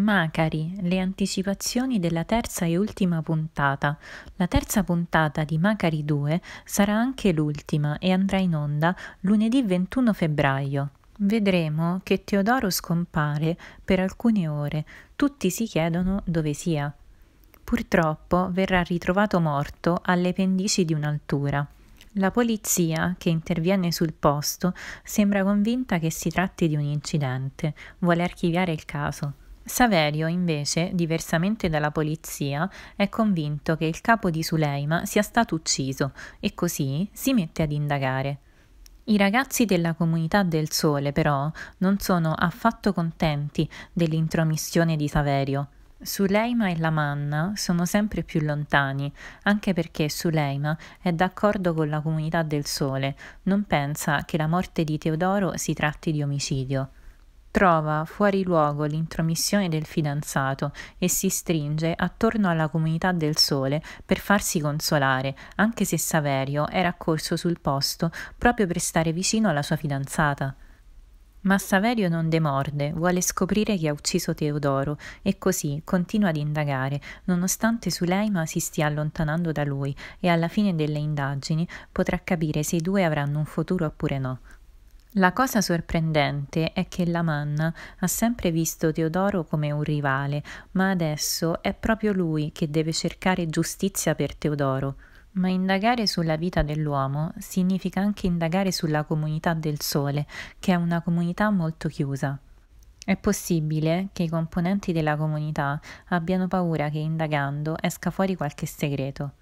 Macari, le anticipazioni della terza e ultima puntata. La terza puntata di Macari 2 sarà anche l'ultima e andrà in onda lunedì 21 febbraio. Vedremo che Teodoro scompare per alcune ore. Tutti si chiedono dove sia. Purtroppo verrà ritrovato morto alle pendici di un'altura. La polizia, che interviene sul posto, sembra convinta che si tratti di un incidente. Vuole archiviare il caso. Saverio, invece, diversamente dalla polizia, è convinto che il capo di Suleima sia stato ucciso e così si mette ad indagare. I ragazzi della comunità del Sole, però, non sono affatto contenti dell'intromissione di Saverio. Suleima e la Manna sono sempre più lontani, anche perché Suleima è d'accordo con la comunità del Sole, non pensa che la morte di Teodoro si tratti di omicidio. Trova fuori luogo l'intromissione del fidanzato e si stringe attorno alla comunità del sole per farsi consolare, anche se Saverio era accorso sul posto proprio per stare vicino alla sua fidanzata. Ma Saverio non demorde, vuole scoprire chi ha ucciso Teodoro e così continua ad indagare, nonostante Suleima si stia allontanando da lui e alla fine delle indagini potrà capire se i due avranno un futuro oppure no. La cosa sorprendente è che la Manna ha sempre visto Teodoro come un rivale, ma adesso è proprio lui che deve cercare giustizia per Teodoro. Ma indagare sulla vita dell'uomo significa anche indagare sulla comunità del Sole, che è una comunità molto chiusa. È possibile che i componenti della comunità abbiano paura che indagando esca fuori qualche segreto.